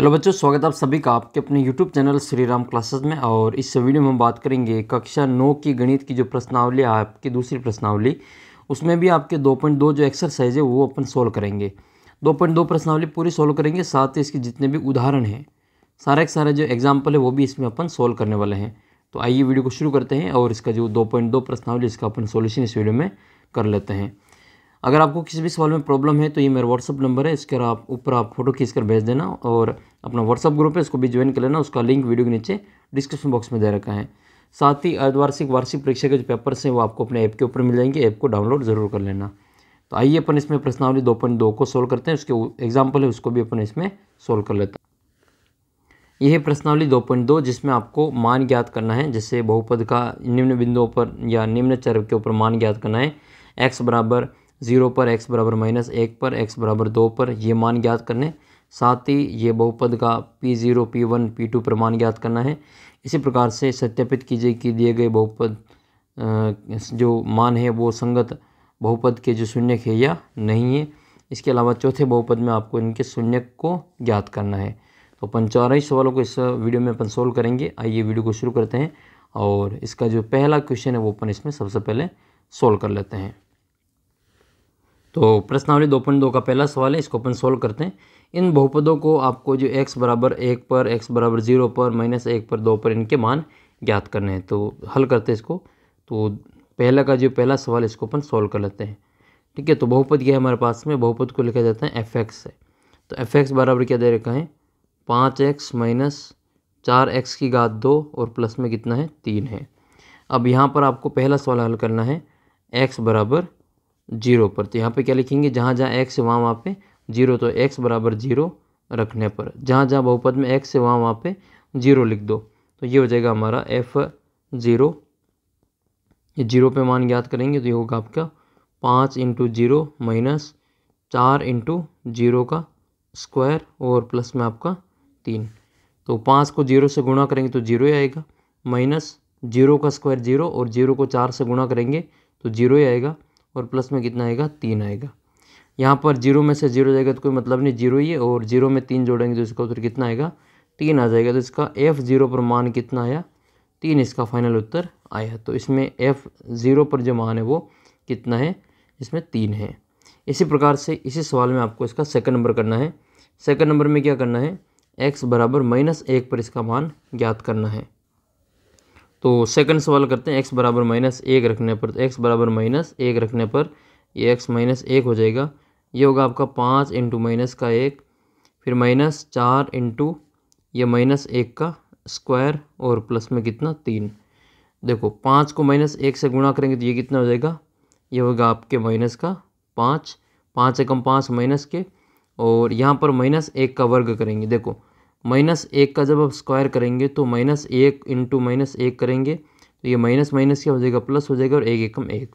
hello बच्चों स्वागत आप सभी का आपके अपने YouTube channel Shri Ram classes में और इस वीडियो में हम बात करेंगे कक्षा नौ की गणित की जो प्रश्नावली है आपकी दूसरी प्रश्नावली उसमें भी आपके दो पॉइंट दो जो एक्सरसाइज है वो अपन सोल्व करेंगे दो पॉइंट दो प्रश्नावली पूरी सोल्व करेंगे साथ ही इसके जितने भी उदाहरण हैं सारे के सारे जो एग्जाम्पल है वो भी इसमें अपन सोल्व करने वाले हैं तो आइए वीडियो को शुरू करते हैं और इसका जो दो पॉइंट दो प्रश्नावली इसका अपन सोल्यूशन इस वीडियो में कर लेते हैं अगर आपको किसी भी सवाल में प्रॉब्लम है तो ये मेरा व्हाट्सअप नंबर है इसके आप ऊपर आप फोटो खींच कर भेज देना और अपना व्हाट्सअप ग्रुप है इसको भी ज्वाइन कर लेना उसका लिंक वीडियो के नीचे डिस्क्रिप्शन बॉक्स में दे रखा है साथ ही अर्धवार्षिक वार्षिक परीक्षा के जो पेपर्स हैं वो आपको अपने ऐप के ऊपर मिल जाएंगे ऐप को डाउनलोड ज़रूर कर लेना तो आइए अपन इसमें प्रश्नावली दो पॉइंट दो को सोल्व करते हैं उसके एग्जाम्पल है उसको भी अपन इसमें सोल्व कर लेते हैं यह प्रश्नावली दो पॉइंट दो जिसमें आपको मान ज्ञात करना है जैसे बहुपद का निम्न बिंदुओं पर या निम्न चर के ऊपर मान ज्ञात करना है एक्स बराबर ज़ीरो पर एक्स बराबर माइनस एक पर एक्स बराबर दो पर ये मान ज्ञात करने साथ ही ये बहुपद का P zero P one P two पर मान ज्ञात करना है इसी प्रकार से सत्यापित कीजिए कि दिए गए बहुपद जो मान है वो संगत बहुपद के जो शून्यक है या नहीं है इसके अलावा चौथे बहुपद में आपको इनके शून्यक को ज्ञात करना है तो ही सवालों को इस वीडियो में अपन सोल्व करेंगे आइए वीडियो को शुरू करते हैं और इसका जो पहला क्वेश्चन है वो अपन इसमें सबसे पहले सोल्व कर लेते हैं तो प्रश्नावली दो पॉइंट दो का पहला सवाल है इसको अपन सोल्व करते हैं इन बहुपदों को आपको जो x बराबर एक पर x बराबर जीरो पर माइनस एक पर दो पर इनके मान ज्ञात करने हैं तो हल करते हैं इसको तो पहला का जो पहला सवाल इसको अपन सोल्व कर लेते हैं ठीक है तो बहुपद यह हमारे पास में बहुपद को लिखा जाता है एफ एक्स है तो एफ एक्स बराबर क्या दे रखा है पाँच एक्स माइनस चार एक्स की घात दो और प्लस में कितना है तीन है अब यहाँ पर आपको पहला सवाल हल करना है एक्स बराबर जीरो पर तो यहाँ पे क्या लिखेंगे जहाँ जहाँ एक्स है वहाँ वहाँ पे जीरो तो एक्स बराबर जीरो रखने पर जहाँ जहाँ बहुपद में एक्स है वहाँ वहाँ पे जीरो लिख दो तो ये हो जाएगा हमारा एफ जीरो ये जीरो पे मान ज्ञात करेंगे तो ये होगा आपका पाँच इंटू जीरो माइनस चार इंटू जीरो का स्क्वायर और प्लस में आपका तीन तो पाँच को जीरो से गुणा करेंगे तो जीरो ही आएगा माइनस जीरो का स्क्वायर जीरो और जीरो को चार से गुणा करेंगे तो जीरो ही आएगा और प्लस में कितना आएगा तीन आएगा यहाँ पर जीरो में से जीरो जाएगा तो कोई मतलब नहीं जीरो ही है और जीरो में तीन जोड़ेंगे तो इसका उत्तर कितना आएगा तीन आ जाएगा तो इसका एफ़ जीरो पर मान कितना आया तीन इसका फाइनल उत्तर आया तो इसमें एफ़ ज़ीरो पर जो मान है वो कितना है इसमें तीन है इसी प्रकार से इसी सवाल में आपको इसका सेकंड नंबर करना है सेकंड नंबर में क्या करना है एक्स बराबर माइनस एक पर इसका मान ज्ञात करना है तो सेकंड सवाल करते हैं एक्स बराबर माइनस एक रखने पर तो एक्स बराबर माइनस एक रखने पर ये एक्स माइनस एक हो जाएगा ये होगा आपका पाँच इंटू माइनस का एक फिर माइनस चार इंटू ये माइनस एक का स्क्वायर और प्लस में कितना तीन देखो पाँच को माइनस एक से गुणा करेंगे तो ये कितना हो जाएगा ये होगा आपके माइनस का पाँच पाँच एकम पाँच माइनस के और यहाँ पर माइनस एक का वर्ग करेंगे देखो माइनस एक का जब आप स्क्वायर करेंगे तो माइनस एक इंटू माइनस एक करेंगे तो ये माइनस माइनस क्या हो जाएगा प्लस हो जाएगा और एक एकम एक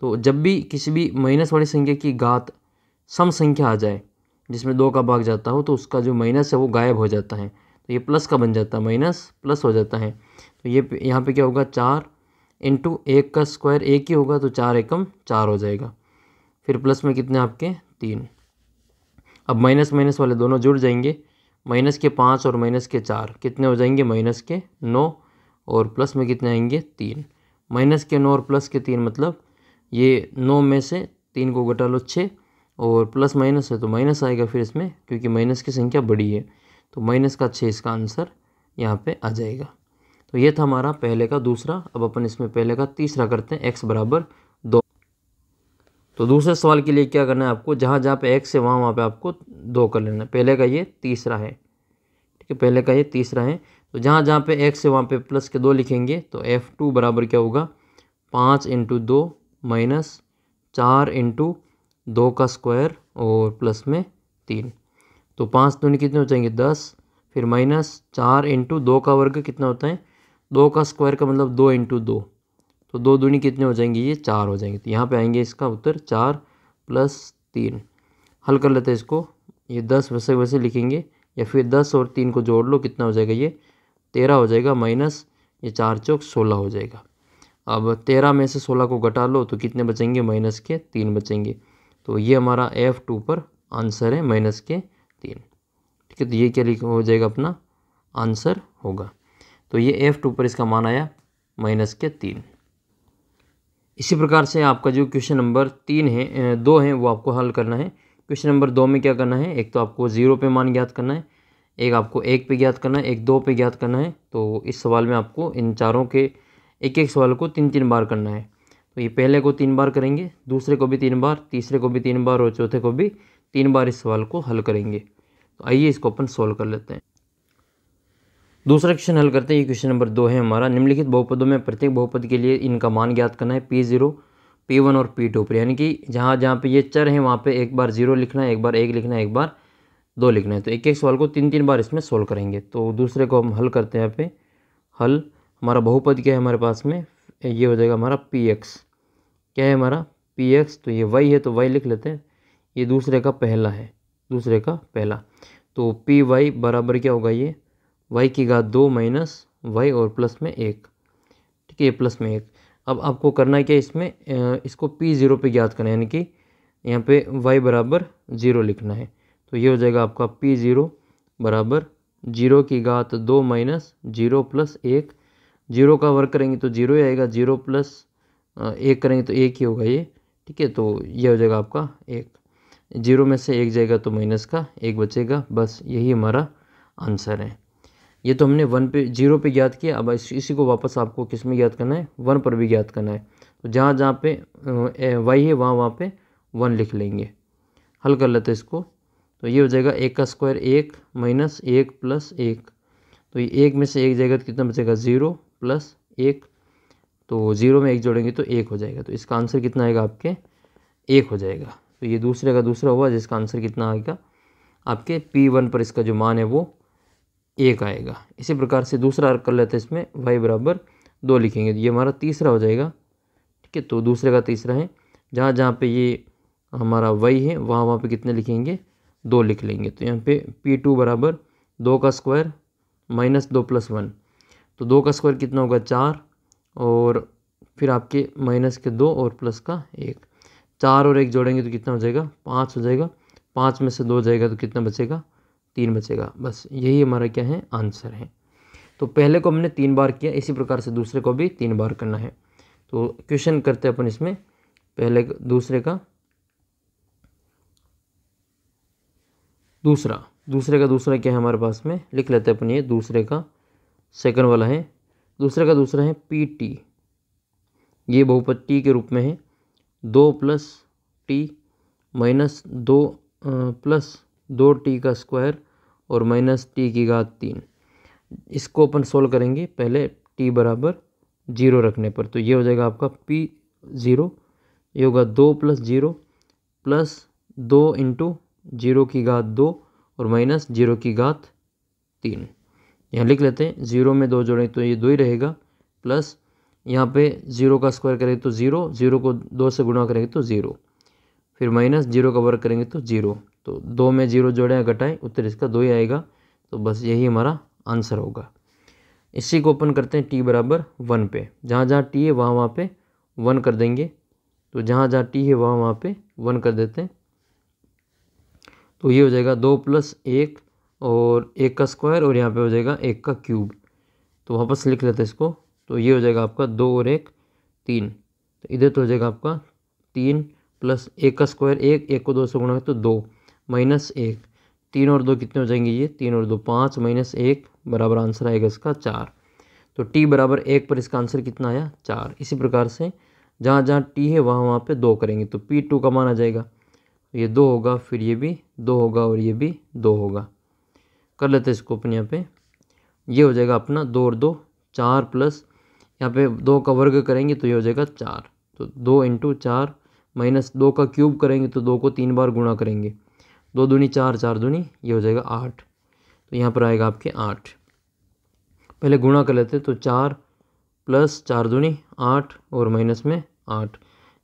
तो जब भी किसी भी माइनस वाली संख्या की घात सम संख्या आ जाए जिसमें दो का भाग जाता हो तो उसका जो माइनस है वो गायब हो जाता है तो ये प्लस का बन जाता है माइनस प्लस हो जाता है तो ये यहाँ पर क्या होगा चार इंटू एक का स्क्वायर एक ही होगा तो चार एकम चार हो जाएगा फिर प्लस में कितने आपके तीन अब माइनस माइनस वाले दोनों जुड़ जाएंगे माइनस के पाँच और माइनस के चार कितने हो जाएंगे माइनस के नौ और प्लस में कितने आएंगे तीन माइनस के नौ और प्लस के तीन मतलब ये नौ में से तीन को घटा लो छः और प्लस माइनस है तो माइनस आएगा फिर इसमें क्योंकि माइनस की संख्या बड़ी है तो माइनस का छः इसका आंसर यहाँ पे आ जाएगा तो ये था हमारा पहले का दूसरा अब अपन इसमें पहले का तीसरा करते हैं एक्स बराबर तो दूसरे सवाल के लिए क्या करना है आपको जहाँ जहाँ पे एक्स है वहाँ वहाँ पे आपको दो कर लेना है पहले का ये तीसरा है ठीक है पहले का ये तीसरा है तो जहाँ जहाँ पे एक्स है वहाँ पे प्लस के दो लिखेंगे तो एफ़ टू बराबर क्या होगा पाँच इंटू दो माइनस चार इंटू दो का स्क्वायर और प्लस में तीन तो पाँच दूनी कितने हो जाएंगे दस फिर माइनस चार इंटू दो का वर्ग कितना होता है दो का स्क्वायर का मतलब दो इंटू दो तो दो दूनी कितने हो जाएंगे ये चार हो जाएंगे तो यहाँ पे आएंगे इसका उत्तर चार प्लस तीन हल कर लेते हैं इसको ये दस वैसे वैसे लिखेंगे या फिर दस और तीन को जोड़ लो कितना हो जाएगा ये तेरह हो जाएगा माइनस ये चार चौक सोलह हो जाएगा अब तेरह में से सोलह को घटा लो तो कितने बचेंगे माइनस के तीन बचेंगे तो ये हमारा एफ़ टू पर आंसर है माइनस के तीन ठीक है तो ये क्या लिख हो जाएगा अपना आंसर होगा तो ये एफ़ टू पर इसका मान आया माइनस के तीन इसी प्रकार से आपका जो क्वेश्चन नंबर तीन है दो है वो आपको हल करना है क्वेश्चन नंबर दो में क्या करना है एक तो आपको ज़ीरो पे मान ज्ञात करना है एक आपको एक पे ज्ञात करना है एक दो पे ज्ञात करना है तो इस सवाल में आपको इन चारों के एक एक सवाल को तीन तीन बार करना है तो ये पहले को तीन बार करेंगे दूसरे को भी तीन बार तीसरे को भी तीन बार और चौथे को भी तीन बार इस सवाल को हल करेंगे तो आइए इसको अपन सोल्व कर लेते हैं दूसरा क्वेश्चन हल करते हैं ये क्वेश्चन नंबर दो है हमारा निम्नलिखित बहुपदों में प्रत्येक बहुपद के लिए इनका मान ज्ञात करना है पी जीरो पी वन और पी टू पर यानी कि जहाँ जहाँ पे ये चर हैं वहाँ पे एक बार जीरो लिखना है एक बार एक लिखना है एक बार दो लिखना है तो एक एक सवाल को तीन तीन बार इसमें सोल्व करेंगे तो दूसरे को हम हल करते हैं यहाँ पे हल हमारा बहुपद क्या है हमारे पास में ये हो जाएगा हमारा पी एक्स क्या है हमारा पी एक्स तो ये वाई है तो वाई लिख लेते हैं ये दूसरे का पहला है दूसरे का पहला तो पी वाई बराबर क्या होगा ये वाई की घात दो माइनस वाई और प्लस में एक ठीक है ये प्लस में एक अब आपको करना क्या है इसमें इसको पी ज़ीरो पर ज्ञात करना है यानी कि यहाँ पे वाई बराबर ज़ीरो लिखना है तो ये हो जाएगा आपका पी ज़ीरो बराबर जीरो की घात दो माइनस जीरो प्लस एक जीरो का वर्क करेंगे तो जीरो ही आएगा जीरो प्लस एक करेंगे तो एक ही होगा ये ठीक है तो ये हो जाएगा आपका एक जीरो में से एक जाएगा तो माइनस का एक बचेगा बस यही हमारा आंसर है ये तो हमने वन पे जीरो पे ज्ञात किया अब इस, इसी को वापस आपको किस में ज्ञात करना है वन पर भी ज्ञात करना है तो जहाँ जहाँ पे वाई है वहाँ वहाँ पे वन लिख लेंगे हल कर लेते इसको तो ये हो जाएगा एक का स्क्वायर एक माइनस एक प्लस एक तो ये एक में से एक जाएगा तो कितना बचेगा ज़ीरो प्लस एक तो ज़ीरो में एक जोड़ेंगे तो एक हो जाएगा तो इसका आंसर कितना आएगा आपके एक हो जाएगा तो ये दूसरे का दूसरा हुआ जिसका आंसर कितना आएगा आपके पी वन पर इसका जो मान है वो एक आएगा इसी प्रकार से दूसरा अर्क कर लेते हैं इसमें वाई बराबर दो लिखेंगे तो ये हमारा तीसरा हो जाएगा ठीक है तो दूसरे का तीसरा है जहाँ जहाँ पे ये हमारा वाई है वहाँ वहाँ पे कितने लिखेंगे दो लिख लेंगे तो यहाँ पे पी टू बराबर दो का स्क्वायर माइनस दो प्लस वन तो दो का स्क्वायर कितना होगा चार और फिर आपके माइनस के दो और प्लस का एक चार और एक जोड़ेंगे तो कितना हो जाएगा पाँच हो जाएगा पाँच में से दो जाएगा तो कितना बचेगा तीन बचेगा बस यही हमारा क्या है आंसर है तो पहले को हमने तीन बार किया इसी प्रकार से दूसरे को भी तीन बार करना है तो क्वेश्चन करते हैं अपन इसमें पहले दूसरे का दूसरा दूसरे का दूसरा क्या है हमारे पास में लिख लेते हैं अपन ये दूसरे का सेकंड वाला है दूसरे का दूसरा है पी टी ये बहुपद टी के रूप में है दो प्लस टी माइनस दो प्लस दो टी का स्क्वायर और माइनस टी की घात तीन इसको अपन सोल्व करेंगे पहले टी बराबर जीरो रखने पर तो ये हो जाएगा आपका पी ज़ीरो ये होगा दो प्लस जीरो प्लस दो इंटू जीरो की घात दो और माइनस जीरो की घात तीन यहाँ लिख लेते हैं ज़ीरो में दो जोड़ें तो ये दो ही रहेगा प्लस यहाँ पे ज़ीरो का स्क्वायर करेंगे तो ज़ीरो ज़ीरो को दो से गुणा करेंगे तो ज़ीरो फिर माइनस जीरो का वर्ग करेंगे तो ज़ीरो तो दो में जीरो जोड़ें घटाएं उत्तर इसका दो ही आएगा तो बस यही हमारा आंसर होगा इसी को ओपन करते हैं टी बराबर वन पे जहाँ जहाँ टी है वहाँ वहाँ पे वन कर देंगे तो जहाँ जहाँ टी है वहाँ वहाँ पे वन कर देते हैं तो ये हो जाएगा दो प्लस एक और एक का स्क्वायर और यहाँ पे हो जाएगा एक का क्यूब तो वापस लिख लेते हैं इसको तो ये हो जाएगा आपका दो और एक तीन तो इधर तो हो जाएगा आपका तीन प्लस एक का स्क्वायर एक एक को दो से गुणा है तो दो माइनस एक तीन और दो कितने हो जाएंगे ये तीन और दो पाँच माइनस एक बराबर आंसर आएगा इसका चार तो टी बराबर एक पर इसका आंसर कितना आया चार इसी प्रकार से जहाँ जहाँ टी है वहाँ वहाँ पे दो करेंगे तो पी टू का माना जाएगा तो ये दो होगा फिर ये भी दो होगा और ये भी दो होगा कर लेते हैं इसको अपन यहाँ पे ये हो जाएगा अपना दो और दो चार प्लस यहाँ पे दो का वर्ग करेंगे तो ये हो जाएगा चार तो दो इंटू चार माइनस दो का क्यूब करेंगे तो दो को तीन बार गुणा करेंगे दो दूनी चार चार दूनी ये हो जाएगा आठ तो यहाँ पर आएगा आपके आठ पहले गुणा कर लेते तो चार प्लस चार दूनी आठ और माइनस में आठ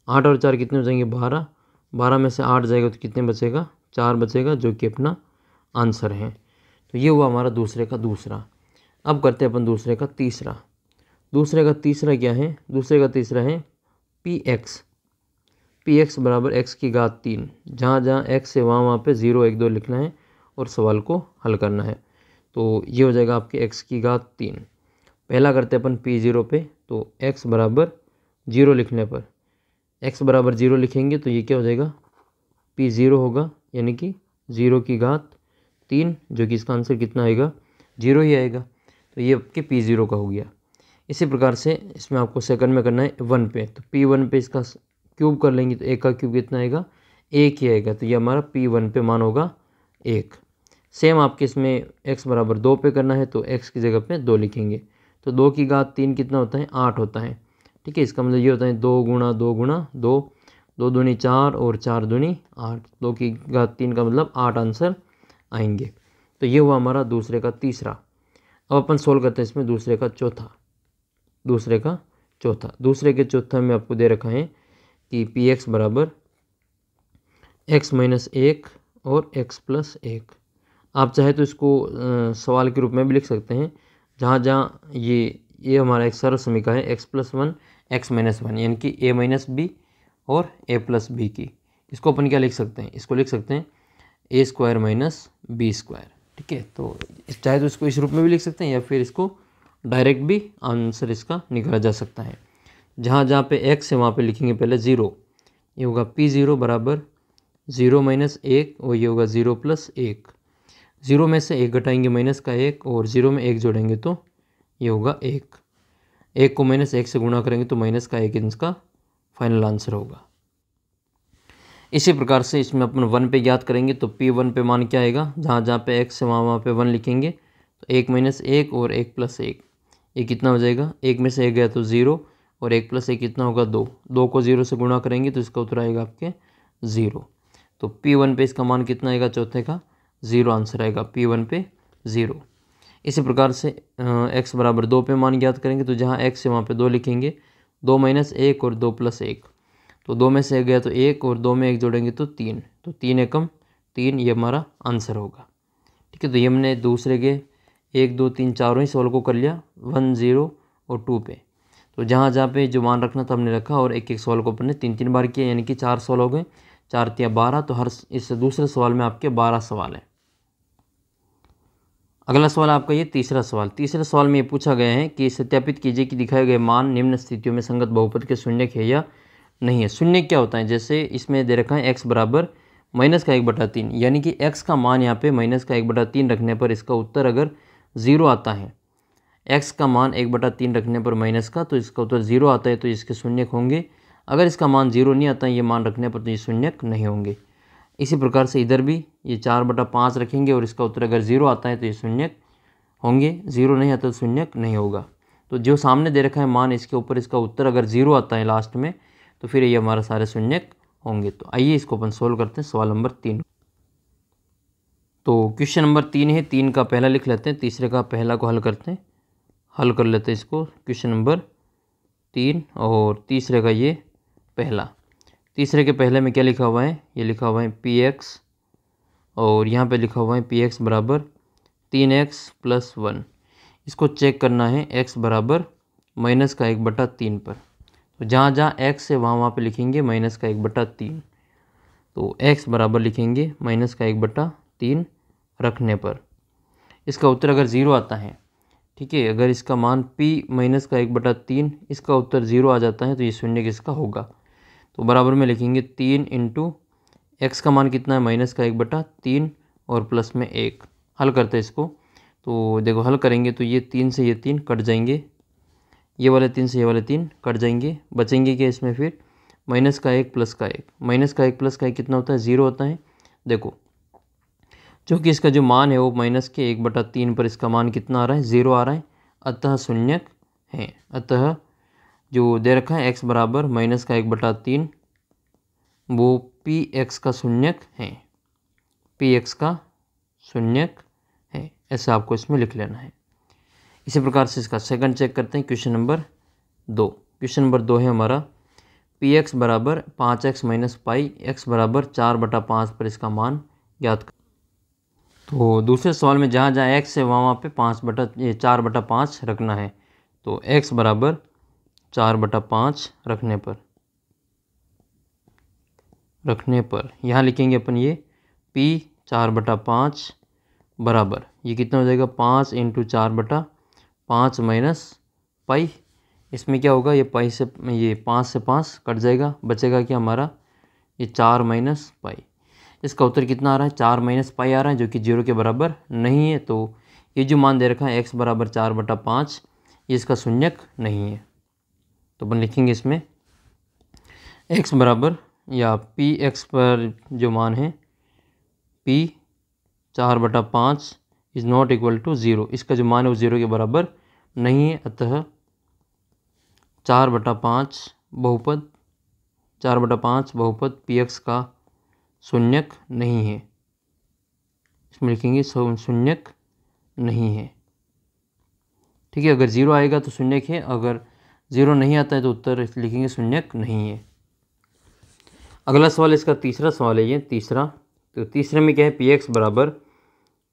आठ और चार कितने हो जाएंगे बारह बारह में से आठ जाएगा तो कितने बचेगा चार बचेगा जो कि अपना आंसर है तो ये हुआ हमारा दूसरे का दूसरा अब करते हैं अपन दूसरे का तीसरा दूसरे का तीसरा क्या है दूसरे का तीसरा है पी एक्स पी एक्स बराबर एक्स की घात तीन जहाँ जहाँ एक्स है वहाँ वहाँ पे ज़ीरो एक दो लिखना है और सवाल को हल करना है तो ये हो जाएगा आपके एक्स की घात तीन पहला करते अपन पी ज़ीरो पे तो एक्स बराबर ज़ीरो लिखने पर एक्स बराबर ज़ीरो लिखेंगे तो ये क्या हो जाएगा पी ज़ीरो होगा यानी कि ज़ीरो की घात तीन जो कि इसका आंसर कितना आएगा ज़ीरो ही आएगा तो ये आपके पी ज़ीरो का हो गया इसी प्रकार से इसमें आपको सेकंड में करना है वन पे तो पी वन पे इसका क्यूब कर लेंगे तो एक का क्यूब कितना आएगा एक ही आएगा तो ये हमारा पी वन पे मान होगा एक सेम आपके इसमें एक्स बराबर दो पे करना है तो एक्स की जगह पे दो लिखेंगे तो दो की घात तीन कितना होता है आठ होता है ठीक है इसका मतलब ये होता है दो गुणा दो गुणा दो दो दूनी चार और चार दूनी आठ दो की घात तीन का मतलब आठ आंसर आएंगे तो ये हुआ हमारा दूसरे का तीसरा अब अपन सोल्व करते हैं इसमें दूसरे का चौथा दूसरे का चौथा दूसरे के चौथा में आपको दे रखा है कि पी एक्स बराबर एक्स माइनस एक और एक्स प्लस एक आप चाहे तो इसको सवाल के रूप में भी लिख सकते हैं जहाँ जहाँ ये ये हमारा एक सरल समीका है x plus one x minus one यानी कि ए माइनस बी और ए प्लस बी की इसको अपन क्या लिख सकते हैं इसको लिख सकते हैं a square minus b square ठीक है तो चाहे तो इसको इस रूप में भी लिख सकते हैं या फिर इसको डायरेक्ट भी आंसर इसका निकाला जा सकता है जहाँ जहाँ पे एक्स है वहाँ पे लिखेंगे पहले ज़ीरो ये होगा पी ज़ीरो बराबर ज़ीरो माइनस एक और ये होगा ज़ीरो प्लस एक ज़ीरो में से एक घटाएंगे माइनस का एक और ज़ीरो में एक जोड़ेंगे तो ये होगा एक एक को माइनस एक से गुणा करेंगे तो माइनस का एक इसका फाइनल आंसर होगा इसी प्रकार से इसमें अपन वन पे ज्ञात करेंगे तो पी वन पे मान क्या आएगा जहाँ जहाँ पे एक्स है वहाँ वहाँ पे वन लिखेंगे तो एक माइनस एक और एक प्लस एक ये कितना हो जाएगा एक में से एक गया तो ज़ीरो और एक प्लस एक कितना होगा दो दो को ज़ीरो से गुणा करेंगे तो इसका उत्तर आएगा आपके ज़ीरो तो पी वन पे इसका मान कितना आएगा चौथे का ज़ीरो आंसर आएगा पी वन पे ज़ीरो इसी प्रकार से एक्स बराबर दो पे मान ज्ञात करेंगे तो जहाँ एक्स है वहाँ पे दो लिखेंगे दो माइनस एक और दो प्लस एक तो दो में से एक गया तो एक और दो में एक जोड़ेंगे तो तीन तो तीन एकम तीन ये हमारा आंसर होगा ठीक है तो ये हमने दूसरे के एक दो तीन चारों ही सॉल्व को कर लिया वन ज़ीरो और टू पे तो जहाँ जहाँ पे जो मान रखना था हमने रखा और एक एक सवाल को अपने तीन तीन बार किया यानी कि चार सवाल हो गए चार तिया बारह तो हर इस दूसरे सवाल में आपके बारह सवाल हैं अगला सवाल आपका ये तीसरा सवाल तीसरे सवाल में ये पूछा गया है कि सत्यापित कीजिए कि दिखाए गए मान निम्न स्थितियों में संगत बहुपद के शून्य है या नहीं है शून्य क्या होता है जैसे इसमें दे रखा है एक्स बराबर माइनस का एक बटा तीन यानी कि एक्स का मान यहाँ पे माइनस का एक बटा तीन रखने पर इसका उत्तर अगर ज़ीरो आता है एक्स का मान एक बटा तीन रखने पर माइनस का तो इसका उत्तर ज़ीरो आता है तो इसके शून्यक होंगे अगर इसका मान ज़ीरो नहीं आता है ये मान रखने पर तो ये शून्यक नहीं होंगे इसी प्रकार से इधर भी ये चार बटा पाँच रखेंगे और इसका उत्तर अगर ज़ीरो आता है तो ये शून्यक होंगे ज़ीरो नहीं आता तो शून्यक नहीं होगा तो जो सामने दे रखा है मान इसके ऊपर इसका उत्तर अगर ज़ीरो आता है लास्ट में तो फिर ये हमारा सारे शून्यक होंगे तो आइए इसको अपन सोल्व करते हैं सवाल नंबर तीन तो क्वेश्चन नंबर तीन है तीन का पहला लिख लेते हैं तीसरे का पहला को हल करते हैं हल कर लेते हैं इसको क्वेश्चन नंबर तीन और तीसरे का ये पहला तीसरे के पहले में क्या लिखा हुआ है ये लिखा हुआ है पी एक्स और यहाँ पे लिखा हुआ है पी एक्स बराबर तीन एक्स प्लस वन इसको चेक करना है एक्स बराबर माइनस का एक बटा तीन पर तो जहाँ जहाँ एक्स है वहाँ वहाँ पे लिखेंगे माइनस का एक बटा तीन तो एक्स बराबर लिखेंगे माइनस का एक बटा तीन रखने पर इसका उत्तर अगर ज़ीरो आता है ठीक है अगर इसका मान p माइनस का एक बटा तीन इसका उत्तर ज़ीरो आ जाता है तो ये शून्य किसका होगा तो बराबर में लिखेंगे तीन इंटू एक्स का मान कितना है माइनस का एक बटा तीन और प्लस में एक हल करते हैं इसको तो देखो हल करेंगे तो ये तीन से ये तीन कट जाएंगे ये वाले तीन से ये वाले तीन कट जाएंगे बचेंगे क्या इसमें फिर माइनस का एक प्लस का एक माइनस का एक प्लस का एक कितना होता है ज़ीरो होता है देखो जो कि इसका जो मान है वो माइनस के एक बटा तीन पर इसका मान कितना आ रहा है ज़ीरो आ रहा है अतः शून्यक है अतः जो दे रखा है एक्स बराबर माइनस का एक बटा तीन वो पी एक्स का शून्यक है पी एक्स का शून्यक है ऐसा आपको इसमें लिख लेना है इसी प्रकार से इसका सेकंड चेक करते हैं क्वेश्चन नंबर दो क्वेश्चन नंबर दो है हमारा पी एक्स बराबर पाँच एक्स माइनस पाई एक्स बराबर चार बटा पाँच पर इसका मान ज्ञात तो दूसरे सवाल में जहाँ जहाँ एक्स है वहाँ वहाँ पे पाँच बटा ये चार बटा पाँच रखना है तो एक्स बराबर चार बटा पाँच रखने पर रखने पर यहाँ लिखेंगे अपन ये पी चार बटा पाँच बराबर ये कितना हो जाएगा पाँच इंटू चार बटा पाँच माइनस पाई इसमें क्या होगा ये पाई से ये पाँच से पाँच कट जाएगा बचेगा क्या हमारा ये चार माइनस पाई इसका उत्तर कितना आ रहा है चार माइनस पाई आ रहा है जो कि जीरो के बराबर नहीं है तो ये जो मान दे रखा है एक्स बराबर चार बटा पाँच ये इसका शून्यक नहीं है तो अपन लिखेंगे इसमें एक्स बराबर या पी एक्स पर जो मान है पी चार बटा पाँच is not equal to zero इसका जो मान है वो ज़ीरो के बराबर नहीं है अतः चार बटा पाँच बहुपद चार बटा पाँच बहुपद पी एक्स का शून्यक नहीं है इसमें लिखेंगे शून्यक नहीं है ठीक है अगर ज़ीरो आएगा तो शून्यक है अगर ज़ीरो नहीं आता है तो उत्तर लिखेंगे शून्यक नहीं है अगला सवाल इसका तीसरा सवाल है ये तीसरा तो तीसरे में क्या है पी एक्स बराबर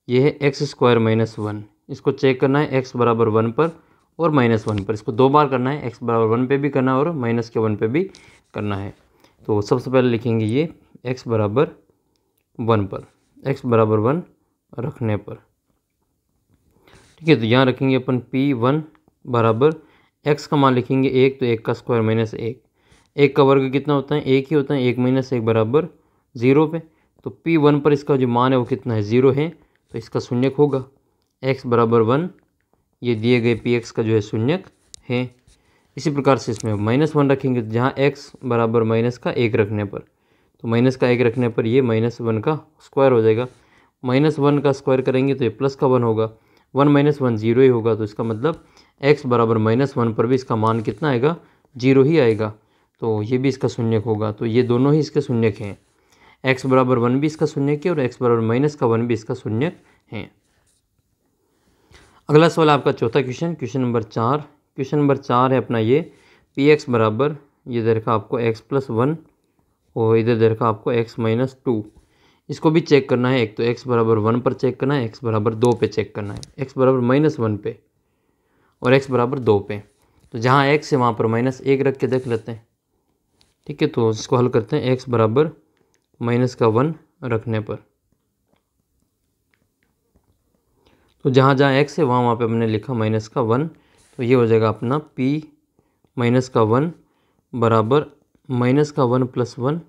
ये है एक्स स्क्वायर माइनस वन इसको चेक करना है एक्स बराबर वन पर और माइनस वन पर इसको दो बार करना है एक्स बराबर वन पर भी करना है और माइनस के वन पर भी करना है तो सबसे पहले लिखेंगे ये x बराबर वन पर x बराबर वन रखने पर ठीक है तो यहाँ रखेंगे अपन p वन बराबर x का मान लिखेंगे एक तो एक का स्क्वायर माइनस एक एक का वर्ग कितना होता है एक ही होता है एक माइनस एक बराबर ज़ीरो पे तो p वन पर इसका जो मान है वो कितना है ज़ीरो है तो इसका शून्यक होगा x बराबर वन ये दिए गए पी एक्स का जो है शून्यक है इसी प्रकार से इसमें माइनस वन रखेंगे तो जहाँ एक्स बराबर माइनस का एक रखने पर तो माइनस का एक रखने पर ये माइनस वन का स्क्वायर हो जाएगा माइनस वन का स्क्वायर करेंगे तो ये प्लस का वन होगा वन माइनस वन जीरो ही होगा तो इसका मतलब एक्स बराबर माइनस वन पर भी इसका मान कितना आएगा जीरो ही आएगा तो ये भी इसका शून्यक होगा तो ये दोनों ही इसके शून्यक हैं एक्स बराबर वन भी इसका शून्यक है और एक्स बराबर माइनस का वन भी इसका शून्यक है अगला सवाल आपका चौथा क्वेश्चन क्वेश्चन नंबर चार क्वेश्चन नंबर चार है अपना ये पी एक्स बराबर ये देखा आपको एक्स प्लस वन और इधर देखा आपको एक्स माइनस टू इसको भी चेक करना है एक तो एक्स बराबर वन पर चेक करना है एक्स बराबर दो पे चेक करना है एक्स बराबर माइनस वन पे और एक्स बराबर दो पे तो जहाँ एक्स है वहाँ पर माइनस एक रख के देख लेते हैं ठीक है तो इसको हल करते हैं एक्स बराबर माइनस का वन रखने पर तो जहाँ जहाँ एक्स है वहाँ वहाँ पर हमने लिखा माइनस का वन तो ये हो जाएगा अपना पी माइनस का वन बराबर माइनस का वन प्लस वन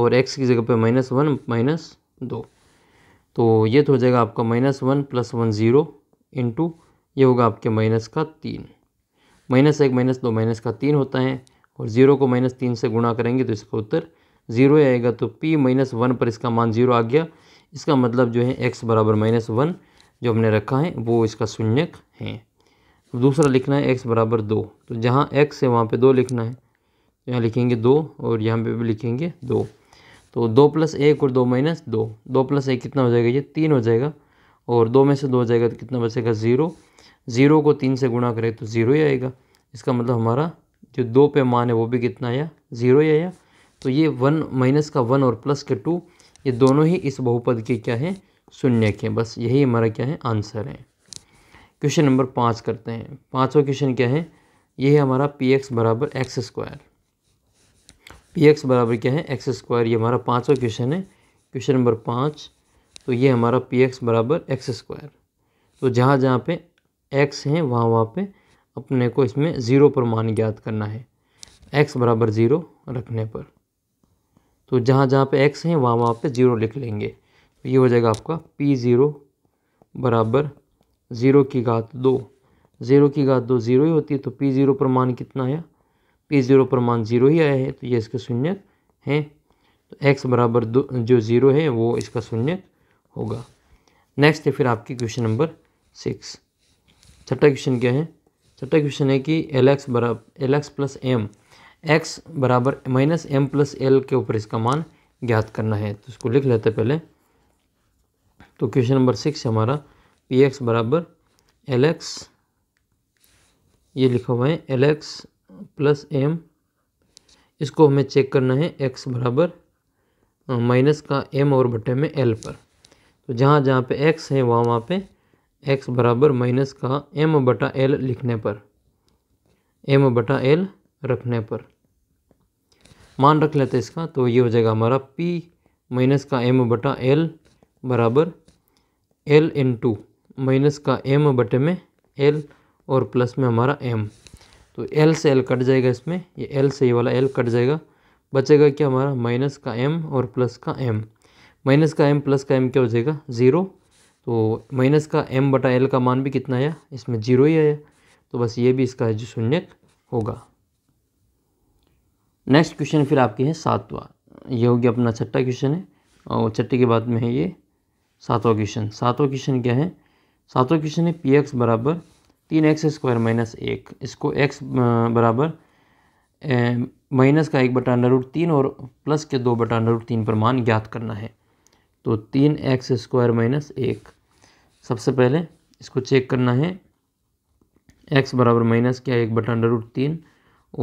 और एक्स की जगह पे माइनस वन माइनस दो तो ये तो हो जाएगा आपका minus one plus one zero into ये होगा आपके माइनस का तीन माइनस एक माइनस दो माइनस का तीन होता है और ज़ीरो को माइनस तीन से गुणा करेंगे तो इसका उत्तर ज़ीरो आएगा तो पी माइनस वन पर इसका मान ज़ीरो आ गया इसका मतलब जो है एक्स बराबर माइनस वन जो हमने रखा है वो इसका शून्यक है तो दूसरा लिखना है एक्स बराबर दो तो जहाँ एक्स है वहाँ पे दो लिखना है तो यहाँ लिखेंगे दो और यहाँ पे भी लिखेंगे दो तो दो प्लस एक और दो माइनस दो दो प्लस एक कितना हो जाएगा ये तीन हो जाएगा और दो में से दो हो जाएगा तो कितना बचेगा ज़ीरो ज़ीरो को तीन से गुणा करें तो ज़ीरो ही आएगा इसका मतलब हमारा जो दो पे मान है वो भी कितना आया ज़ीरो ही आया तो ये वन माइनस का वन और प्लस के टू ये दोनों ही इस बहुपद के क्या हैं शून्य के बस यही हमारा क्या है आंसर है क्वेश्चन नंबर पाँच करते हैं पाँचवा क्वेश्चन क्या है ये है हमारा पी एक्स बराबर एक्स स्क्वायर पी एक्स बराबर क्या है एक्स स्क्वायर ये हमारा पाँचवा क्वेश्चन है क्वेश्चन नंबर पाँच तो ये हमारा पी एक्स बराबर एक्स स्क्वायर तो जहाँ जहाँ पे एक्स हैं वहाँ वहाँ पे अपने को इसमें ज़ीरो पर मान ज्ञात करना है एक्स बराबर ज़ीरो रखने पर तो जहाँ जहाँ पे एक्स हैं वहाँ वहाँ पे ज़ीरो लिख लेंगे तो ये हो जाएगा आपका पी ज़ीरो बराबर ज़ीरो की घात दो ज़ीरो की घात दो ज़ीरो ही होती है तो पी ज़ीरो पर मान कितना आया पी ज़ीरो पर मान ज़ीरो ही आया है तो ये इसका शून्य है तो एक्स बराबर दो जो ज़ीरो है वो इसका शून्य होगा नेक्स्ट है फिर आपकी क्वेश्चन नंबर सिक्स छठा क्वेश्चन क्या है छठा क्वेश्चन है कि एल एक्स बराबर l x plus m x बराबर माइनस एम प्लस एल के ऊपर इसका मान ज्ञात करना है तो इसको लिख लेते पहले तो क्वेश्चन नंबर सिक्स हमारा पी एक्स बराबर एल एक्स ये लिखा हुआ है एल एक्स प्लस एम इसको हमें चेक करना है एक्स बराबर माइनस का एम और बटे में एल पर तो जहाँ जहाँ पे एक्स है वहाँ वहाँ पे एक्स बराबर माइनस का एम बटा एल लिखने पर एम बटा एल रखने पर मान रख लेते इसका तो ये हो जाएगा हमारा पी माइनस का एम बटा एल बराबर एल इन टू माइनस का एम बटे में एल और प्लस में हमारा एम तो एल से एल कट जाएगा इसमें ये एल से ये वाला एल कट जाएगा बचेगा क्या हमारा माइनस का एम और प्लस का एम माइनस का एम प्लस का एम क्या हो जाएगा ज़ीरो तो माइनस का एम बटा एल का मान भी कितना आया इसमें जीरो ही आया तो बस ये भी इसका है जो शून्य होगा नेक्स्ट क्वेश्चन फिर आपके हैं सातवा ये हो गया अपना छठा क्वेश्चन है और छठे के बाद में है ये सातवा क्वेश्चन सातवा क्वेश्चन क्या है सातवां क्वेश्चन है पी एक्स बराबर तीन एक्स स्क्वायर माइनस एक इसको एक्स बराबर माइनस का एक बटा अंडर रूट तीन और प्लस के दो बटा अंडर रूट तीन पर मान ज्ञात करना है तो तीन एक्स स्क्वायर माइनस एक सबसे पहले इसको चेक करना है एक्स बराबर माइनस क्या एक बटा अंडर रूट तीन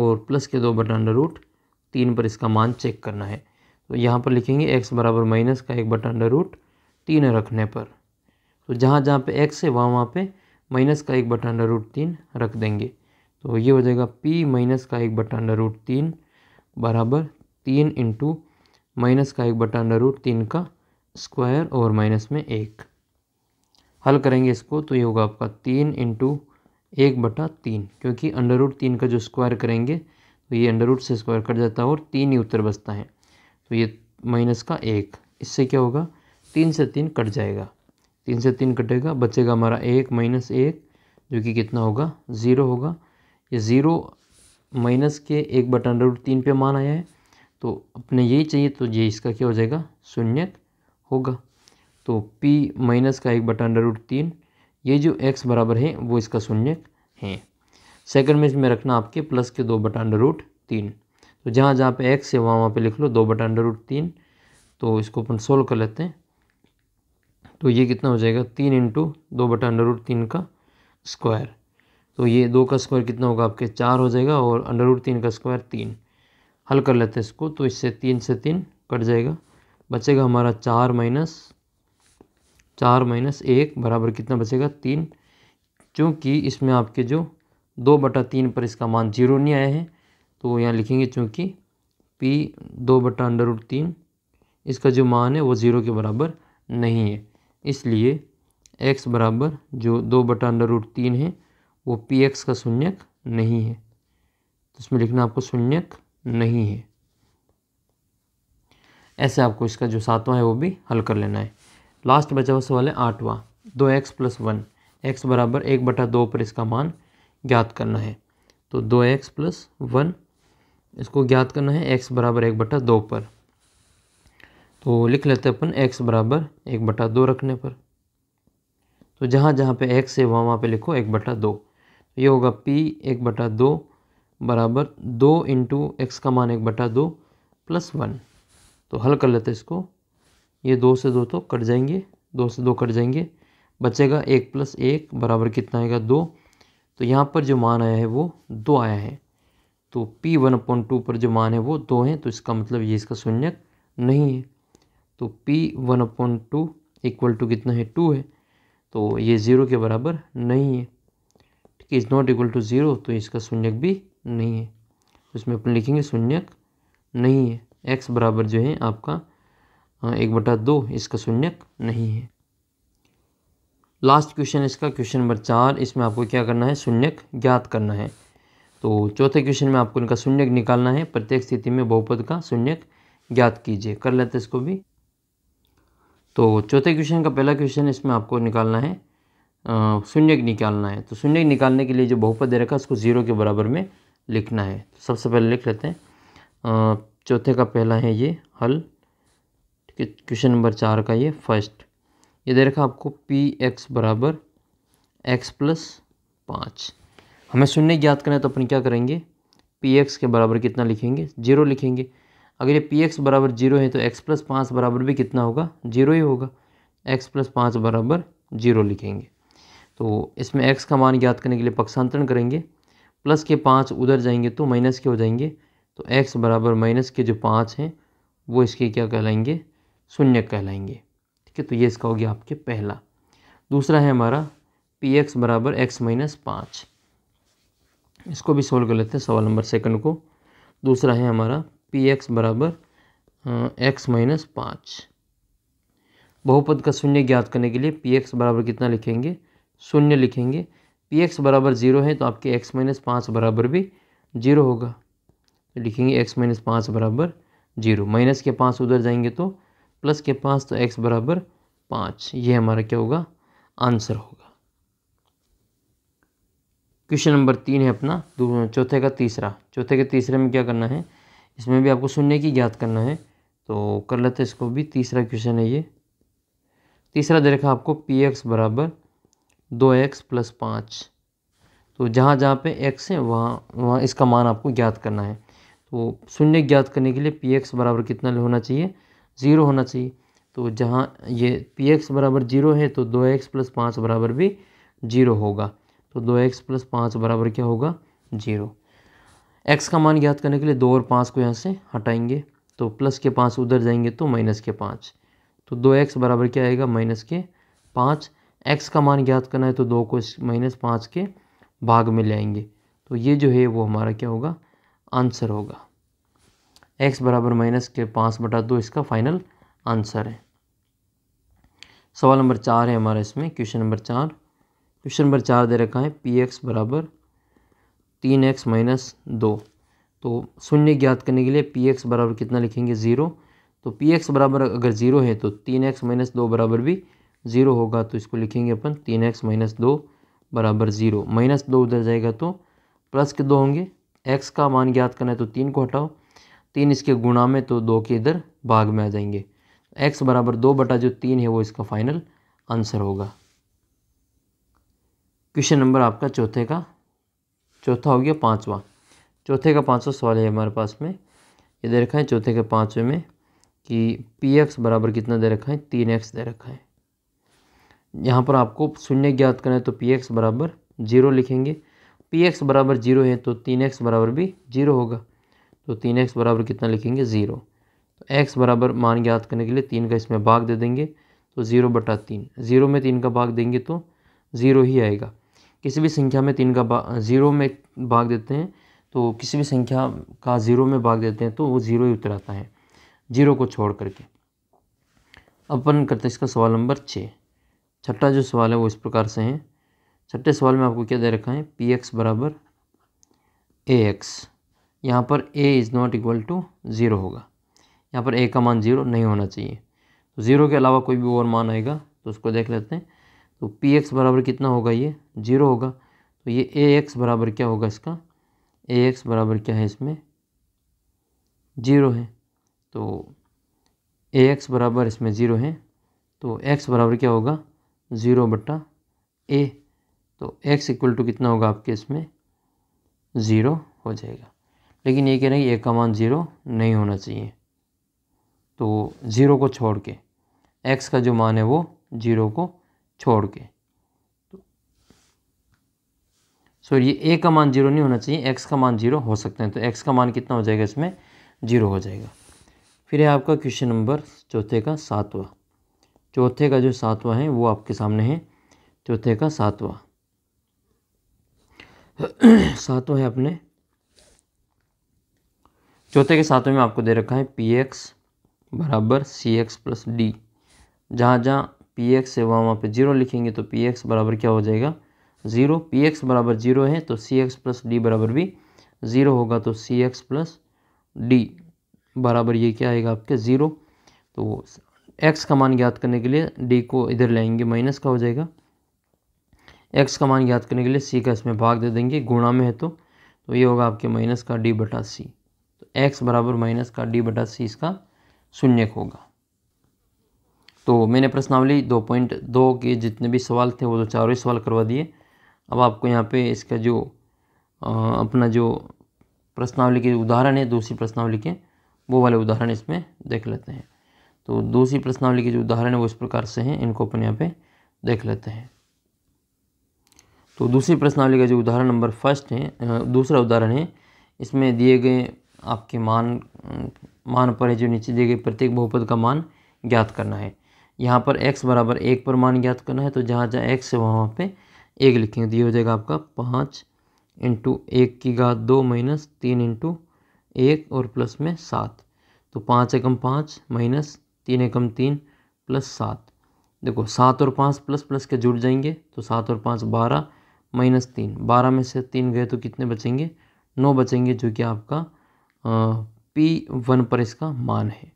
और प्लस के दो बटा अंडर रूट तीन पर इसका मान चेक करना है तो यहाँ पर लिखेंगे एक्स बराबर माइनस का एक बटा अंडर रूट तीन रखने पर तो जहाँ जहाँ पे एक्स है वहाँ वहाँ पे माइनस का एक बटा अंडर रूट तीन रख देंगे तो ये हो जाएगा पी माइनस का एक बटा अंडर रूट तीन बराबर तीन इंटू माइनस का एक बटा अंडर रूट तीन का स्क्वायर और माइनस में एक हल करेंगे इसको तो ये होगा आपका तीन इंटू एक बटा तीन क्योंकि अंडर रूट तीन का जो स्क्वायर करेंगे तो ये अंडर रूट से स्क्वायर कट जाता है और तीन ही उत्तर बचता है तो ये माइनस का एक इससे क्या होगा तीन से तीन कट जाएगा तीन से तीन कटेगा बचेगा हमारा एक माइनस एक जो कि कितना होगा ज़ीरो होगा ये ज़ीरो माइनस के एक बटन रूट तीन पे मान आया है तो अपने यही चाहिए तो ये इसका क्या हो जाएगा शून्य होगा तो पी माइनस का एक बटन रूट तीन ये जो एक्स बराबर है वो इसका शून्य है सेकंड में इसमें रखना आपके प्लस के दो बटन रूट तीन तो जहाँ जहाँ पे एक्स है वहाँ वहाँ पर लिख लो दो बटन रूट तीन तो इसको अपन सोल्व कर लेते हैं तो ये कितना हो जाएगा तीन इंटू दो बटा अंडर रूट तीन का स्क्वायर तो ये दो का स्क्वायर कितना होगा आपके चार हो जाएगा और अंडर रूट तीन का स्क्वायर तीन हल कर लेते हैं इसको तो इससे तीन से तीन कट जाएगा बचेगा हमारा चार माइनस चार माइनस एक बराबर कितना बचेगा तीन चूँकि इसमें आपके जो दो बटा तीन पर इसका मान जीरो नहीं आया है तो यहाँ लिखेंगे चूँकि पी दो बटा अंडर रूट तीन इसका जो मान है वो ज़ीरो के बराबर नहीं है इसलिए x बराबर जो दो बटा अंडर रूट तीन है वो पी एक्स का शून्यक नहीं है तो इसमें लिखना आपको शून्यक नहीं है ऐसे आपको इसका जो सातवां है वो भी हल कर लेना है लास्ट बचा हुआ सवाल है आठवां दो एक्स प्लस वन एक्स बराबर एक बटा दो पर इसका मान ज्ञात करना है तो दो एक्स प्लस वन इसको ज्ञात करना है एक्स बराबर एक बटा दो पर तो लिख लेते अपन एक्स बराबर एक बटा दो रखने पर तो जहाँ जहाँ पे एक्स है वहाँ वहाँ पे लिखो एक बटा दो ये होगा पी एक बटा दो बराबर दो इंटू एक्स का मान एक बटा दो प्लस वन तो हल कर लेते इसको ये दो से दो तो कट जाएंगे दो से दो कट जाएंगे बचेगा एक प्लस एक बराबर कितना आएगा दो तो यहाँ पर जो मान आया है वो दो आया है तो पी वन अपॉइंट टू पर जो मान है वो दो है तो इसका मतलब ये इसका शून्यक नहीं है तो P one upon two equal to कितना है टू है तो ये ज़ीरो के बराबर नहीं है ठीक है is not equal to zero तो इसका शून्यक भी नहीं है तो इसमें अपन लिखेंगे शून्यक नहीं है एक्स बराबर जो है आपका एक बटा दो इसका शून्यक नहीं है लास्ट क्वेश्चन इसका क्वेश्चन नंबर चार इसमें आपको क्या करना है शून्यक ज्ञात करना है तो चौथे क्वेश्चन में आपको इनका शून्यक निकालना है प्रत्येक स्थिति में बहुपद का शून्यक ज्ञात कीजिए कर लेते इसको भी तो चौथे क्वेश्चन का पहला क्वेश्चन इसमें आपको निकालना है शून्य निकालना है तो शून्य निकालने के लिए जो बहुपद दे रखा है उसको ज़ीरो के बराबर में लिखना है तो सबसे पहले लिख लेते हैं चौथे का पहला है ये हल ठीक है क्वेश्चन नंबर चार का ये फर्स्ट ये दे रखा आपको पी एक्स बराबर एक्स प्लस पाँच हमें शून्य ज्ञात करना है तो अपन क्या करेंगे पी एक्स के बराबर कितना लिखेंगे जीरो लिखेंगे अगर ये पी एक्स बराबर जीरो है तो एक्स प्लस पाँच बराबर भी कितना होगा जीरो ही होगा एक्स प्लस पाँच बराबर जीरो लिखेंगे तो इसमें एक्स का मान ज्ञात करने के लिए पक्षांतरण करेंगे प्लस के पाँच उधर जाएंगे तो माइनस के हो जाएंगे तो एक्स बराबर माइनस के जो पाँच हैं वो इसके क्या कहलाएंगे शून्य कहलाएंगे ठीक है तो ये इसका हो गया आपके पहला दूसरा है हमारा पी एक्स बराबर एक्स माइनस पाँच इसको भी सोल्व कर लेते हैं सवाल नंबर सेकंड को दूसरा है हमारा पी एक्स बराबर एक्स माइनस पाँच बहुपद का शून्य ज्ञात करने के लिए पी एक्स बराबर कितना लिखेंगे शून्य लिखेंगे पी एक्स बराबर ज़ीरो है तो आपके एक्स माइनस पाँच बराबर भी जीरो होगा तो लिखेंगे एक्स माइनस पाँच बराबर जीरो माइनस के पाँच उधर जाएंगे तो प्लस के पाँच तो एक्स बराबर पाँच ये हमारा क्या होगा आंसर होगा क्वेश्चन नंबर तीन है अपना चौथे का तीसरा चौथे के तीसरे में क्या करना है इसमें भी आपको शून्य की ज्ञात करना है तो कर लेते हैं इसको भी तीसरा क्वेश्चन है ये तीसरा दे रखा आपको पी एक्स बराबर दो एक्स प्लस पाँच तो जहाँ जहाँ पे एक्स है वहाँ वहाँ इसका मान आपको ज्ञात करना है तो शून्य ज्ञात करने के लिए पी एक्स बराबर कितना होना चाहिए ज़ीरो होना चाहिए तो जहाँ ये पी एक्स बराबर जीरो है तो दो एक्स प्लस पाँच बराबर भी जीरो होगा तो दो एक्स प्लस पाँच बराबर क्या होगा जीरो एक्स का मान ज्ञात करने के लिए दो और पाँच को यहाँ से हटाएंगे तो प्लस के पाँच उधर जाएंगे तो माइनस के पाँच तो दो एक्स बराबर क्या आएगा माइनस के पाँच एक्स का मान ज्ञात करना है तो दो को माइनस पाँच के भाग में ले आएंगे तो ये जो है वो हमारा क्या होगा आंसर होगा एक्स बराबर माइनस के पाँच बटा दो इसका फाइनल आंसर है सवाल नंबर चार है हमारा इसमें क्वेश्चन नंबर चार क्वेश्चन नंबर चार दे रखा है पी एक्स बराबर तीन एक्स माइनस दो तो शून्य ज्ञात करने के लिए पी एक्स बराबर कितना लिखेंगे ज़ीरो तो पी एक्स बराबर अगर ज़ीरो है तो तीन एक्स माइनस दो बराबर भी ज़ीरो होगा तो इसको लिखेंगे अपन तीन एक्स माइनस दो बराबर ज़ीरो माइनस दो उधर जाएगा तो प्लस के दो होंगे एक्स का मान ज्ञात करना है तो तीन को हटाओ तीन इसके गुणा में तो दो के इधर भाग में आ जाएंगे एक्स बराबर दो बटा जो तीन है वो इसका फाइनल आंसर होगा क्वेश्चन नंबर आपका चौथे का चौथा हो गया पाँचवा चौथे का पाँचवा सवाल है हमारे पास में ये दे रखा है चौथे के पाँचवें में कि पी एक्स बराबर कितना दे रखा है तीन एक्स दे रखा है यहाँ पर आपको शून्य ज्ञात करना है तो पी एक्स बराबर जीरो लिखेंगे पी एक्स बराबर जीरो है तो तीन एक्स बराबर भी जीरो होगा तो तीन एक्स बराबर कितना लिखेंगे ज़ीरो तो एक्स बराबर मान ज्ञात करने के लिए तीन का इसमें भाग दे देंगे तो ज़ीरो बटा तीन ज़ीरो में तीन का भाग देंगे तो ज़ीरो ही आएगा किसी भी संख्या में तीन का ज़ीरो में भाग देते हैं तो किसी भी संख्या का ज़ीरो में भाग देते हैं तो वो ज़ीरो ही उतर आता है ज़ीरो को छोड़ करके अपन करते हैं इसका सवाल नंबर छः छठा जो सवाल है वो इस प्रकार से है छठे सवाल में आपको क्या दे रखा है पी एक्स बराबर ए एक्स यहाँ पर a is not equal to zero होगा यहाँ पर ए का मान ज़ीरो नहीं होना चाहिए तो ज़ीरो के अलावा कोई भी और मान आएगा तो उसको देख लेते हैं तो पी एक्स बराबर कितना होगा ये जीरो होगा तो ये ए एक्स बराबर क्या होगा इसका ए एक्स बराबर क्या है इसमें जीरो है तो ए एक्स बराबर इसमें ज़ीरो है तो एक्स बराबर क्या होगा ज़ीरो बट्टा ए तो एक्स इक्वल टू कितना होगा आपके इसमें ज़ीरो हो जाएगा लेकिन ये कह रहे हैं कि ए का मान ज़ीरो नहीं होना चाहिए तो ज़ीरो को छोड़ के एक्स का जो मान है वो ज़ीरो को छोड़ के सॉरी ये ए का मान जीरो नहीं होना चाहिए एक्स का मान जीरो हो सकते हैं तो एक्स का मान कितना हो जाएगा इसमें जीरो हो जाएगा फिर है आपका क्वेश्चन नंबर चौथे का सातवा चौथे का जो सातवा है वो आपके सामने है चौथे का सातवा सातवा है अपने चौथे के सातवें में आपको दे रखा है पी एक्स बराबर सी एक्स प्लस डी जहाँ जहाँ पी एक्स है वहाँ वहाँ पर जीरो लिखेंगे तो पी एक्स बराबर क्या हो जाएगा ज़ीरो पी एक्स बराबर जीरो है तो सी एक्स प्लस डी बराबर भी ज़ीरो होगा तो सी एक्स प्लस डी बराबर ये क्या आएगा आपके ज़ीरो तो एक्स का मान ज्ञात करने के लिए डी को इधर लाएंगे माइनस का हो जाएगा एक्स का मान ज्ञात करने के लिए सी का इसमें भाग दे देंगे गुणा में है तो तो ये होगा आपके माइनस का डी बटा सी तो एक्स बराबर माइनस का डी बटा सी इसका शून्य होगा तो मैंने प्रश्नावली दो पॉइंट दो के जितने भी सवाल थे वो तो चारों ही सवाल करवा दिए अब आपको यहाँ पे इसका जो आ, अपना जो प्रश्नावली के उदाहरण है दूसरी प्रश्नावली के वो वाले उदाहरण इसमें देख लेते हैं तो दूसरी प्रश्नावली के जो उदाहरण है वो इस प्रकार से हैं इनको अपन यहाँ पर देख लेते हैं तो दूसरी प्रश्नावली का जो उदाहरण नंबर फर्स्ट है दूसरा उदाहरण है इसमें दिए गए आपके मान मान पर है जो नीचे दिए गए प्रत्येक बहुपद का मान ज्ञात करना है यहाँ पर एक्स बराबर एक पर मान ज्ञात करना है तो जहाँ जहाँ एक्स है वहाँ वहाँ पर एक लिखेंगे तो ये हो जाएगा आपका पाँच इंटू एक की घात दो माइनस तीन इंटू एक और प्लस में सात तो पाँच एकम पाँच माइनस तीन एकम तीन प्लस सात देखो सात और पाँच प्लस प्लस के जुड़ जाएंगे तो सात और पाँच बारह माइनस तीन बारह में से तीन गए तो कितने बचेंगे नौ बचेंगे जो कि आपका पी वन पर इसका मान है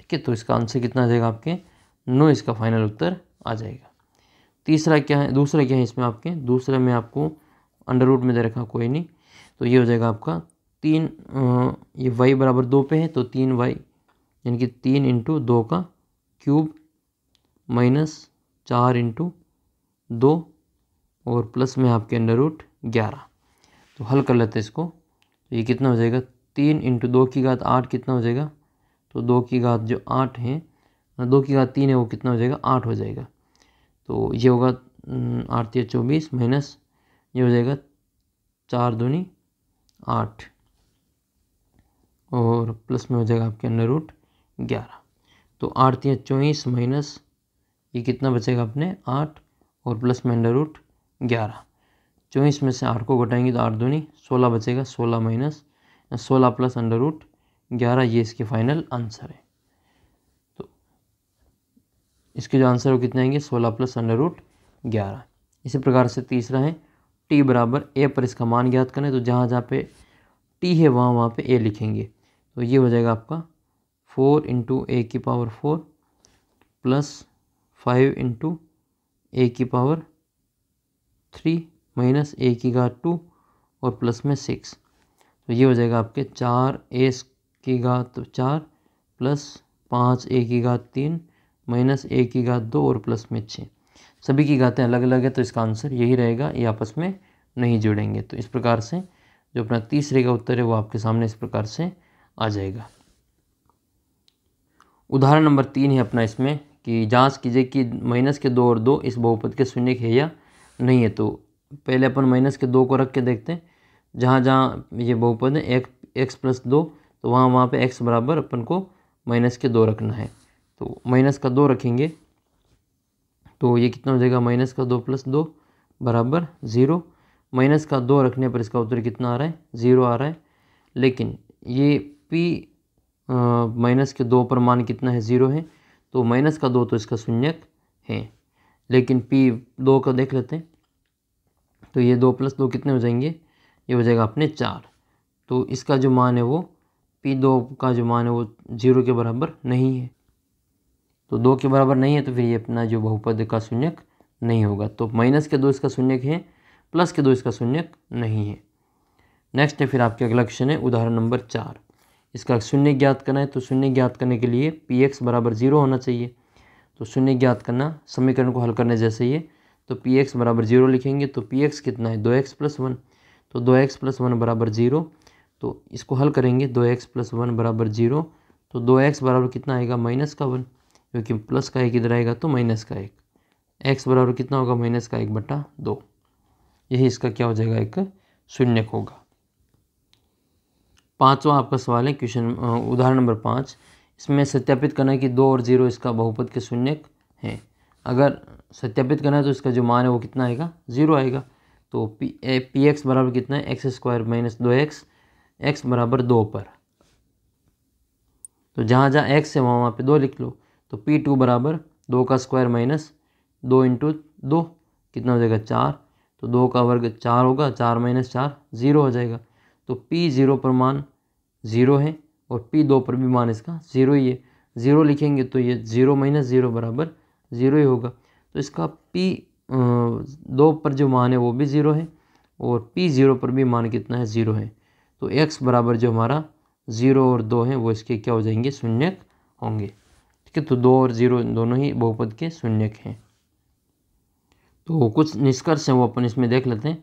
ठीक है तो इसका आंसर कितना आ जाएगा आपके नो इसका फाइनल उत्तर आ जाएगा तीसरा क्या है दूसरा क्या है इसमें आपके दूसरे में आपको अंडर रूट में दे रखा कोई नहीं तो ये हो जाएगा आपका तीन ये वाई बराबर दो पे है तो तीन वाई यानी कि तीन इंटू दो का क्यूब माइनस चार इंटू दो और प्लस में आपके अंडर रूट ग्यारह तो हल कर लेते हैं इसको तो ये कितना हो जाएगा तीन इंटू दो की घात आठ कितना हो जाएगा तो दो की घात जो आठ है हाँ, दो की घात तीन है वो कितना हो जाएगा आठ हो जाएगा तो ये होगा आठ या चौबीस माइनस ये हो जाएगा चार दूनी आठ और प्लस में हो जाएगा आपके अंडर रूट ग्यारह तो आठ या चौबीस माइनस ये कितना बचेगा अपने आठ और प्लस में अंडर रूट ग्यारह चौबीस में से आठ को घटाएंगे तो आठ दूनी सोलह बचेगा सोलह माइनस सोलह प्लस अंडर रूट ग्यारह ये इसके फाइनल आंसर है इसके जो आंसर हो कितने आएंगे सोलह प्लस अंडर रूट ग्यारह इसी प्रकार से तीसरा है टी बराबर ए पर इसका मान ज्ञात करें तो जहाँ जहाँ पे टी है वहाँ वहाँ पे ए लिखेंगे तो ये हो जाएगा आपका फोर इंटू ए की power four plus five into a की पावर थ्री माइनस ए की घात टू और प्लस में सिक्स तो ये हो जाएगा आपके चार ए की घात चार प्लस पाँच ए की घात तीन माइनस ए की घात दो और प्लस में छः सभी की घातें अलग अलग है तो इसका आंसर यही रहेगा ये आपस में नहीं जुड़ेंगे तो इस प्रकार से जो अपना तीसरे का उत्तर है वो आपके सामने इस प्रकार से आ जाएगा उदाहरण नंबर तीन है अपना इसमें कि जांच कीजिए कि माइनस के दो और दो इस बहुपद के शून्य है या नहीं है तो पहले अपन माइनस के दो को रख के देखते हैं जहाँ जहाँ ये बहुपद है एक एक्स प्लस दो तो वहाँ वहाँ पर एक्स बराबर अपन को माइनस के दो रखना है तो माइनस का दो रखेंगे तो ये कितना हो जाएगा माइनस का दो प्लस दो बराबर ज़ीरो माइनस का दो रखने पर इसका उत्तर कितना आ रहा है ज़ीरो आ रहा है लेकिन ये पी माइनस के दो पर मान कितना है ज़ीरो है तो माइनस का दो तो इसका शून्यक है लेकिन पी दो का देख लेते हैं तो ये दो प्लस दो कितने हो जाएंगे ये हो जाएगा अपने चार तो इसका जो मान है वो पी दो का जो मान है वो जीरो के बराबर नहीं है तो दो के बराबर नहीं है तो फिर ये अपना जो बहुपद का शून्यक नहीं होगा तो माइनस के दो इसका शून्यक है प्लस के दो इसका शून्यक नहीं है नेक्स्ट है फिर आपके अगला क्वेश्चन है उदाहरण नंबर चार इसका शून्य ज्ञात करना है तो शून्य ज्ञात करने के लिए पी एक्स बराबर जीरो होना चाहिए तो शून्य ज्ञात करना समीकरण को हल करने जैसे ही तो पी एक्स बराबर जीरो लिखेंगे तो पी एक्स कितना है दो एक्स प्लस वन तो दो एक्स प्लस वन बराबर जीरो तो इसको हल करेंगे दो एक्स प्लस वन बराबर जीरो तो दो एक्स बराबर कितना आएगा माइनस का वन क्योंकि प्लस का एक इधर आएगा तो माइनस का एक एक्स बराबर कितना होगा माइनस का एक बट्टा दो यही इसका क्या हो जाएगा एक शून्य होगा पांचवा आपका सवाल है क्वेश्चन उदाहरण नंबर पाँच इसमें सत्यापित करना है कि दो और जीरो इसका बहुपद के शून्य हैं अगर सत्यापित करना है तो इसका जो मान है वो कितना आएगा जीरो आएगा तो पी पी एक्स बराबर कितना है एक्स स्क्वायर माइनस दो एक्स एक्स बराबर दो पर तो जहाँ जहाँ एक्स है वहाँ वहाँ पे दो लिख लो तो पी टू बराबर दो का स्क्वायर माइनस दो इंटू दो कितना हो जाएगा चार तो दो का वर्ग चार होगा चार माइनस चार ज़ीरो हो जाएगा तो पी ज़ीरो पर मान ज़ीरो है और पी दो पर भी मान इसका ज़ीरो ही है ज़ीरो लिखेंगे तो ये ज़ीरो माइनस ज़ीरो बराबर ज़ीरो ही होगा तो इसका पी दो पर जो मान है वो भी ज़ीरो है और पी ज़ीरो पर भी मान कितना है ज़ीरो है तो एक्स बराबर जो हमारा ज़ीरो और दो है वो इसके क्या हो जाएंगे शून्य होंगे ठीक है तो दो और ज़ीरो दोनों ही बहुपद के शून्यक हैं तो कुछ निष्कर्ष हैं वो अपन इसमें देख लेते हैं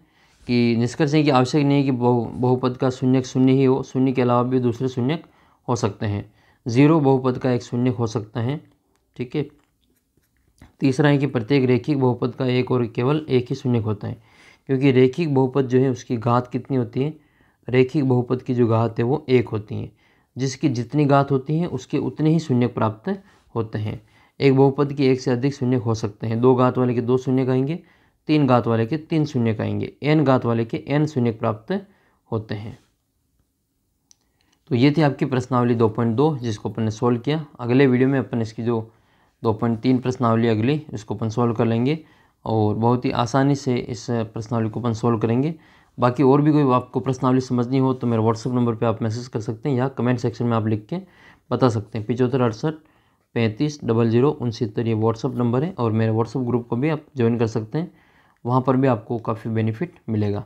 कि निष्कर्ष है कि आवश्यक नहीं है कि बहु बहुपद का शून्यक शून्य ही हो शून्य के अलावा भी दूसरे शून्यक हो सकते हैं ज़ीरो बहुपद का एक शून्यक हो सकता है ठीक है तीसरा है कि प्रत्येक रेखिक बहुपद का एक और केवल एक ही शून्यक होता है क्योंकि रेखिक बहुपद जो है उसकी घात कितनी होती है रेखिक बहुपद की जो घात है वो एक होती है जिसकी जितनी घात होती है उसके उतने ही शून्यक प्राप्त होते हैं एक बहुपद की एक से अधिक शून्य हो सकते हैं दो घात वाले के दो शून्य कहेंगे तीन घात वाले के तीन शून्य कहेंगे एन घात वाले के एन शून्य प्राप्त होते हैं तो ये थी आपकी प्रश्नावली 2.2 जिसको अपन ने सोल्व किया अगले वीडियो में अपन इसकी जो 2.3 प्रश्नावली अगली इसको अपन सोल्व कर लेंगे और बहुत ही आसानी से इस प्रश्नावली को अपन सोल्व करेंगे बाकी और भी कोई आपको प्रश्नावली समझनी हो तो मेरे व्हाट्सअप नंबर पर आप मैसेज कर सकते हैं या कमेंट सेक्शन में आप लिख के बता सकते हैं पिचहत्तर अड़सठ पैंतीस डबल जीरो उनसत्तर ये व्हाट्सअप नंबर है और मेरे व्हाट्सअप ग्रुप को भी आप ज्वाइन कर सकते हैं वहाँ पर भी आपको काफ़ी बेनिफिट मिलेगा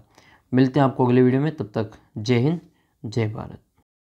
मिलते हैं आपको अगले वीडियो में तब तक जय हिंद जय भारत